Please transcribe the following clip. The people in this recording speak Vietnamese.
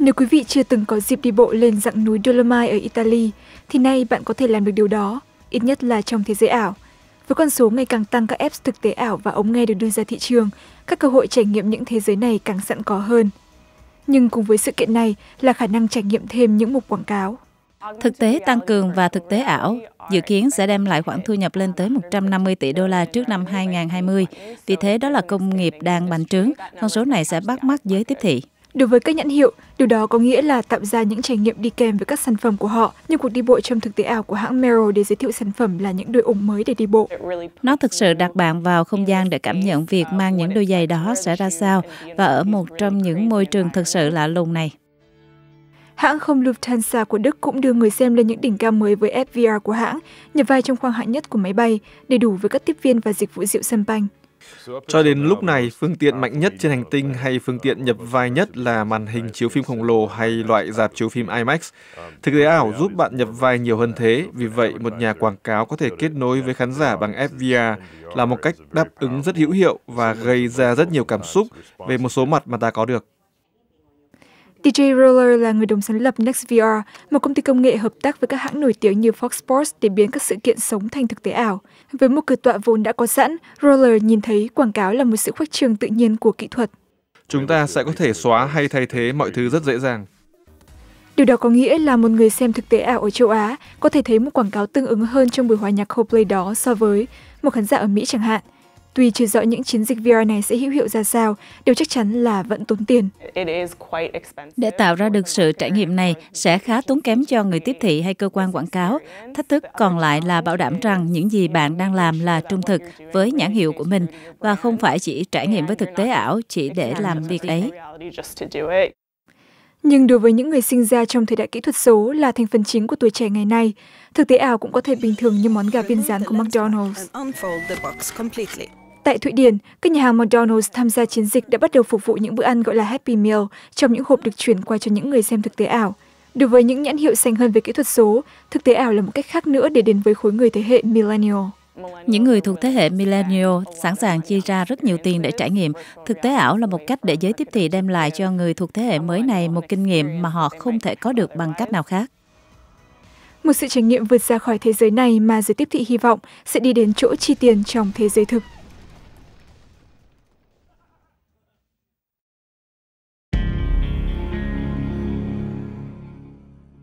nếu quý vị chưa từng có dịp đi bộ lên dãy núi đô ở i thì nay bạn có thể làm được điều đó ít nhất là trong thế giới ảo với con số ngày càng tăng các ép thực tế ảo và ống nghe được đưa ra thị trường các cơ hội trải nghiệm những thế giới này càng sẵn có hơn nhưng cùng với sự kiện này là khả năng trải nghiệm thêm những mục quảng cáo Thực tế tăng cường và thực tế ảo dự kiến sẽ đem lại khoản thu nhập lên tới 150 tỷ đô la trước năm 2020. Vì thế đó là công nghiệp đang bành trướng, con số này sẽ bắt mắt giới tiếp thị đối với các nhãn hiệu điều đó có nghĩa là tạo ra những trải nghiệm đi kèm với các sản phẩm của họ như cuộc đi bộ trong thực tế ảo của hãng Merrow để giới thiệu sản phẩm là những đôi ủng mới để đi bộ. Nó thực sự đặt bạn vào không gian để cảm nhận việc mang những đôi giày đó sẽ ra sao và ở một trong những môi trường thực sự lạ lùng này. Hãng không Lufthansa của Đức cũng đưa người xem lên những đỉnh cao mới với FVR của hãng, nhập vai trong khoang hạng nhất của máy bay, đầy đủ với các tiếp viên và dịch vụ rượu sâm banh. Cho đến lúc này, phương tiện mạnh nhất trên hành tinh hay phương tiện nhập vai nhất là màn hình chiếu phim khổng lồ hay loại dạp chiếu phim IMAX. Thực tế ảo giúp bạn nhập vai nhiều hơn thế, vì vậy một nhà quảng cáo có thể kết nối với khán giả bằng FVR là một cách đáp ứng rất hữu hiệu và gây ra rất nhiều cảm xúc về một số mặt mà ta có được. DJ Roller là người đồng sáng lập NextVR, một công ty công nghệ hợp tác với các hãng nổi tiếng như Fox Sports để biến các sự kiện sống thành thực tế ảo với một cửa tọa vốn đã có sẵn Roller nhìn thấy quảng cáo là một sự khuếch trường tự nhiên của kỹ thuật chúng ta sẽ có thể xóa hay thay thế mọi thứ rất dễ dàng Điều đó có nghĩa là một người xem thực tế ảo ở châu Á có thể thấy một quảng cáo tương ứng hơn trong buổi hòa nhạc Coldplay đó so với một khán giả ở Mỹ chẳng hạn. Tuy chưa rõ những chiến dịch VR này sẽ hữu hiệu ra sao, điều chắc chắn là vẫn tốn tiền. Để tạo ra được sự trải nghiệm này sẽ khá tốn kém cho người tiếp thị hay cơ quan quảng cáo. Thách thức còn lại là bảo đảm rằng những gì bạn đang làm là trung thực với nhãn hiệu của mình và không phải chỉ trải nghiệm với thực tế ảo chỉ để làm việc ấy. Nhưng đối với những người sinh ra trong thời đại kỹ thuật số là thành phần chính của tuổi trẻ ngày nay, thực tế ảo cũng có thể bình thường như món gà viên rán của McDonald's. Tại Thụy Điển, các nhà hàng McDonald's tham gia chiến dịch đã bắt đầu phục vụ những bữa ăn gọi là Happy Meal trong những hộp được chuyển qua cho những người xem thực tế ảo. Đối với những nhãn hiệu sành hơn về kỹ thuật số, thực tế ảo là một cách khác nữa để đến với khối người thế hệ millennial. Những người thuộc thế hệ millennial sẵn sàng chi ra rất nhiều tiền để trải nghiệm. Thực tế ảo là một cách để giới tiếp thị đem lại cho người thuộc thế hệ mới này một kinh nghiệm mà họ không thể có được bằng cách nào khác. Một sự trải nghiệm vượt ra khỏi thế giới này mà giới tiếp thị hy vọng sẽ đi đến chỗ chi tiền trong thế giới thực.